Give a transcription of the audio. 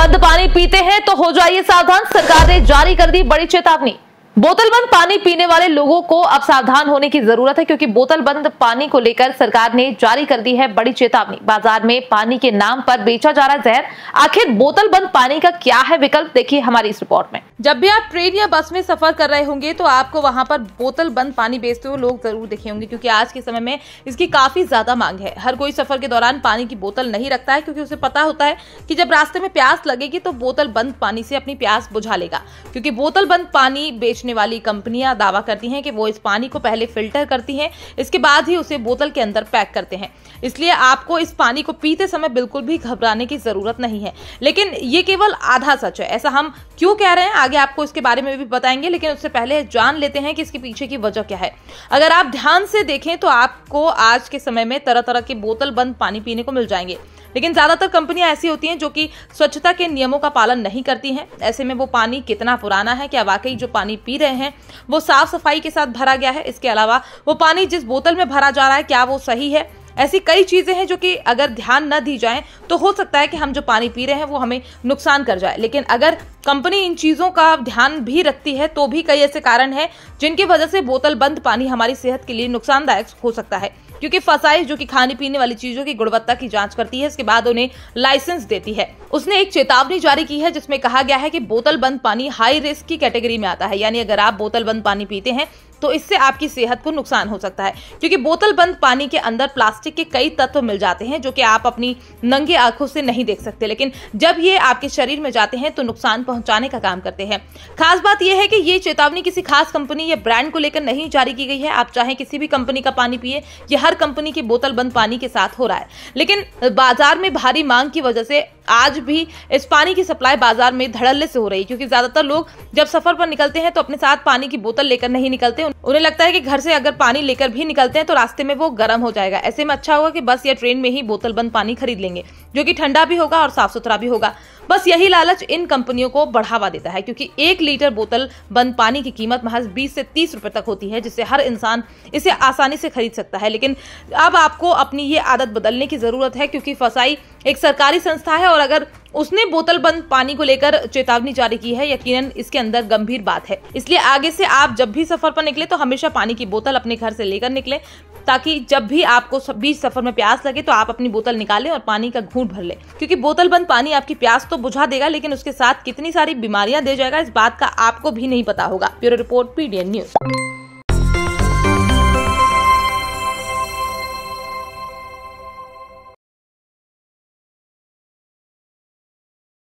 बंद पानी पीते हैं तो हो जाइए सावधान सरकार ने जारी कर दी बड़ी चेतावनी बोतल बंद पानी पीने वाले लोगों को अब सावधान होने की जरूरत है क्योंकि बोतल बंद पानी को लेकर सरकार ने जारी कर दी है बड़ी चेतावनी बाजार में पानी के नाम पर बेचा जा रहा है जहर आखिर बोतल बंद पानी का क्या है विकल्प देखिए हमारी इस रिपोर्ट में जब भी आप ट्रेन या बस में सफर कर रहे होंगे तो आपको वहां पर बोतल बंद पानी बेचते हुए लोग जरूर देखे होंगे क्योंकि आज के समय में इसकी काफी ज्यादा मांग है हर कोई सफर के दौरान पानी की बोतल नहीं रखता है क्योंकि उसे पता होता है की जब रास्ते में प्यास लगेगी तो बोतल बंद पानी से अपनी प्यास बुझा लेगा क्योंकि बोतल बंद पानी बेच बेचने वाली कंपनियां दावा करती हैं कि वो इस पानी को पहले फिल्टर करती हैं इसके बाद ही उसे बोतल के अंदर पैक करते हैं इसलिए आपको इस पानी को पीते समय बिल्कुल भी घबराने की ज़रूरत नहीं है लेकिन ये केवल आधा सच है ऐसा हम क्यों कह रहे हैं आगे आपको इसके बारे में भी बताएंगे लेकिन उससे पहले जान लेते हैं कि इसके पीछे की वजह क्या है अगर आप ध्यान से देखें तो आपको आज के समय में तरह तरह के बोतल बंद पानी पीने को मिल जाएंगे लेकिन ज़्यादातर कंपनियां ऐसी होती हैं जो कि स्वच्छता के नियमों का पालन नहीं करती हैं ऐसे में वो पानी कितना पुराना है क्या वाकई जो पानी पी पी रहे हैं वो साफ सफाई के साथ भरा गया है इसके अलावा वो पानी जिस बोतल में भरा जा रहा है क्या वो सही है ऐसी कई चीज़ें हैं जो कि अगर ध्यान न दी जाए तो हो सकता है कि हम जो पानी पी रहे हैं वो हमें नुकसान कर जाए लेकिन अगर कंपनी इन चीज़ों का ध्यान भी रखती है तो भी कई ऐसे कारण हैं जिनकी वजह से बोतल बंद पानी हमारी सेहत के लिए नुकसानदायक हो सकता है क्योंकि फसाइश जो कि खाने पीने वाली चीजों की गुणवत्ता की जांच करती है इसके बाद उन्हें लाइसेंस देती है उसने एक चेतावनी जारी की है जिसमें कहा गया है कि बोतल बंद पानी हाई रिस्क की कैटेगरी में आता है यानी अगर आप बोतल बंद पानी पीते हैं तो इससे आपकी सेहत को नुकसान हो सकता है क्योंकि बोतल बंद पानी के अंदर प्लास्टिक के कई तत्व मिल जाते हैं जो कि आप अपनी नंगे आंखों से नहीं देख सकते लेकिन जब ये आपके शरीर में जाते हैं तो नुकसान पहुंचाने का काम करते हैं खास बात यह है कि ये चेतावनी किसी खास कंपनी या ब्रांड को लेकर नहीं जारी की गई है आप चाहे किसी भी कंपनी का पानी पिए ये हर कंपनी की बोतल बंद पानी के साथ हो रहा है लेकिन बाजार में भारी मांग की वजह से आज भी इस पानी की सप्लाई बाजार में धड़ल्ले से हो रही है क्योंकि ज्यादातर लोग जब सफर पर निकलते हैं तो अपने साथ पानी की बोतल लेकर नहीं निकलते उन्हें लगता है कि घर से अगर पानी लेकर भी निकलते हैं तो रास्ते में वो गर्म हो जाएगा ऐसे में अच्छा होगा कि बस या ट्रेन में ही बोतल बंद पानी खरीद लेंगे जो कि ठंडा भी होगा और साफ सुथरा भी होगा बस यही लालच इन कंपनियों को बढ़ावा देता है क्योंकि एक लीटर बोतल बंद पानी की कीमत महज 20 से 30 रुपए तक होती है जिससे हर इंसान इसे आसानी से खरीद सकता है लेकिन अब आपको अपनी ये आदत बदलने की ज़रूरत है क्योंकि फसाई एक सरकारी संस्था है और और अगर उसने बोतल बंद पानी को लेकर चेतावनी जारी की है यकीनन इसके अंदर गंभीर बात है इसलिए आगे से आप जब भी सफर पर निकले तो हमेशा पानी की बोतल अपने घर से लेकर निकले ताकि जब भी आपको बीच सफर में प्यास लगे तो आप अपनी बोतल निकालें और पानी का घूट भर लें क्योंकि बोतल बंद पानी आपकी प्यास तो बुझा देगा लेकिन उसके साथ कितनी सारी बीमारियां दे जाएगा इस बात का आपको भी नहीं पता होगा ब्यूरो रिपोर्ट पीडीएन न्यूज